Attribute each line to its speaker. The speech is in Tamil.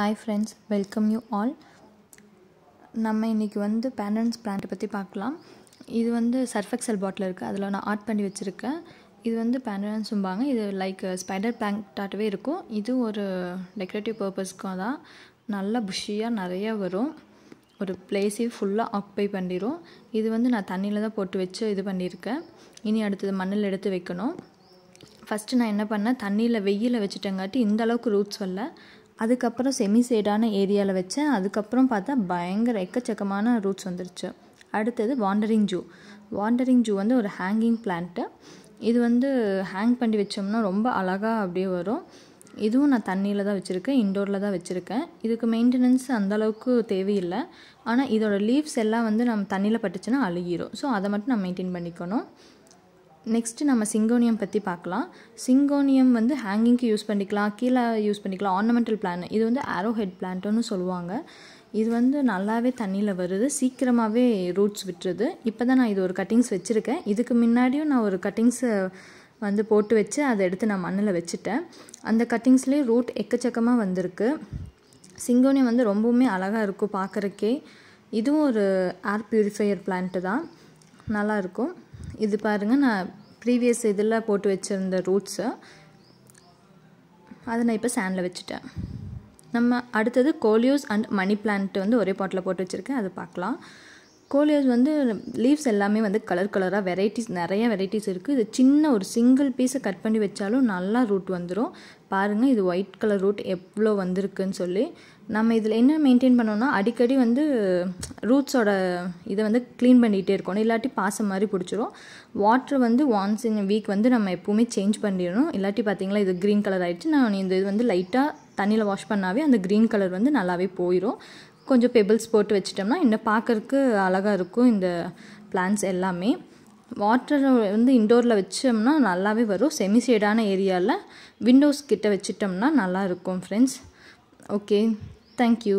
Speaker 1: hi friends welcome you all நம்ம இன்றைக்கி வந்து பேண்டன்ஸ் பிளான்ட்டை பற்றி பார்க்கலாம் இது வந்து சர்ஃபெக்சல் பாட்டில் இருக்குது அதில் நான் ஆட் பண்ணி வச்சுருக்கேன் இது வந்து பேரண்ட்ஸும்பாங்க இது லைக் ஸ்பைடர் பிளான்ட்டாகவே இருக்கும் இது ஒரு டெக்கரேட்டிவ் பர்பஸ்க்கும் தான் நல்லா புஷியாக நிறைய வரும் ஒரு பிளேஸே ஃபுல்லாக ஆக்குப்பை பண்ணிடும் இது வந்து நான் தண்ணியில் தான் போட்டு வச்சு இது பண்ணியிருக்கேன் இனி அடுத்தது மண்ணில் எடுத்து வைக்கணும் ஃபஸ்ட்டு நான் என்ன பண்ணேன் தண்ணியில் வெயிலில் வச்சுட்டேங்காட்டி இந்த அளவுக்கு ரூட்ஸ் வரல அதுக்கப்புறம் செமி சைடான ஏரியாவில் வச்சேன் அதுக்கப்புறம் பார்த்தா பயங்கர எக்கச்சக்கமான ரூட்ஸ் வந்துருச்சு அடுத்தது வாண்டரிங் ஜூ வாண்டரிங் ஜூ வந்து ஒரு ஹேங்கிங் பிளான்ட்டு இது வந்து ஹேங் பண்ணி வச்சோம்னா ரொம்ப அழகாக அப்படியே வரும் இதுவும் நான் தண்ணியில் தான் வச்சுருக்கேன் இண்டோரில் தான் வச்சுருக்கேன் இதுக்கு மெயின்டெனன்ஸ் அந்தளவுக்கு தேவையில்லை ஆனால் இதோடய லீவ்ஸ் எல்லாம் வந்து நம்ம தண்ணியில் பட்டுச்சுன்னா அழுகிரும் ஸோ அதை மட்டும் நம்ம மெயின்டைன் பண்ணிக்கணும் நெக்ஸ்ட்டு நம்ம சிங்கோனியம் பற்றி பார்க்கலாம் சிங்கோனியம் வந்து ஹேங்கிங்க்கு யூஸ் பண்ணிக்கலாம் கீழே யூஸ் பண்ணிக்கலாம் ஆர்னமெண்டல் பிளான் இது வந்து ஆரோ ஹெட் பிளான்ட்டுன்னு சொல்லுவாங்க இது வந்து நல்லாவே தண்ணியில் வருது சீக்கிரமாகவே ரூட்ஸ் விட்டுருது இப்போ தான் நான் இது ஒரு கட்டிங்ஸ் வச்சுருக்கேன் இதுக்கு முன்னாடியும் நான் ஒரு கட்டிங்ஸை வந்து போட்டு வச்சு அதை எடுத்து நான் மண்ணில் வச்சுட்டேன் அந்த கட்டிங்ஸ்லேயே ரூட் எக்கச்சக்கமாக வந்திருக்கு சிங்கோனியம் வந்து ரொம்பவுமே அழகாக இருக்கும் பார்க்குறக்கே இதுவும் ஒரு ஏர் ப்யூரிஃபையர் பிளான்ட்டு தான் நல்லாயிருக்கும் இது பாருங்கள் நான் ப்ரீவியஸ் இதில் போட்டு வச்சுருந்த ரூட்ஸு அதை நான் இப்போ சேண்டில் வச்சுட்டேன் நம்ம அடுத்தது கோலியூஸ் அண்ட் மணி பிளான்ட்டு வந்து ஒரே பாட்டில் போட்டு வச்சுருக்கேன் அதை பார்க்கலாம் கோலியோஸ் வந்து லீவ்ஸ் எல்லாமே வந்து கலர் கலராக வெரைட்டிஸ் நிறைய வெரைட்டிஸ் இருக்குது இது சின்ன ஒரு சிங்கிள் பீஸை கட் பண்ணி வச்சாலும் நல்லா ரூட் வந்துடும் பாருங்கள் இது ஒயிட் கலர் ரூட் எவ்வளோ வந்திருக்குன்னு சொல்லி நம்ம இதில் என்ன மெயின்டைன் பண்ணோம்னா அடிக்கடி வந்து ரூட்ஸோட இதை வந்து க்ளீன் பண்ணிகிட்டே இருக்கணும் இல்லாட்டி பாசம் மாதிரி பிடிச்சிரும் வாட்ரு வந்து ஒன்ஸ் இன் வீக் வந்து நம்ம எப்போவுமே சேஞ்ச் பண்ணிடணும் இல்லாட்டி பார்த்தீங்களா இது க்ரீன் கலர் ஆகிடுச்சு நான் இந்த இது வந்து லைட்டாக தண்ணியில் வாஷ் பண்ணாவே அந்த க்ரீன் கலர் வந்து நல்லாவே போயிடும் கொஞ்சம் பெபிள்ஸ் போட்டு வச்சிட்டோம்னா இன்னும் பார்க்குறக்கு அழகாக இருக்கும் இந்த பிளான்ஸ் எல்லாமே வாட்டர் வந்து இண்டோரில் வச்சோம்னா நல்லாவே வரும் செமி சைடான ஏரியாவில் விண்டோஸ் கிட்ட வச்சிட்டோம்னா நல்லா இருக்கும் ஃப்ரெண்ட்ஸ் ஓகே தேங்க்யூ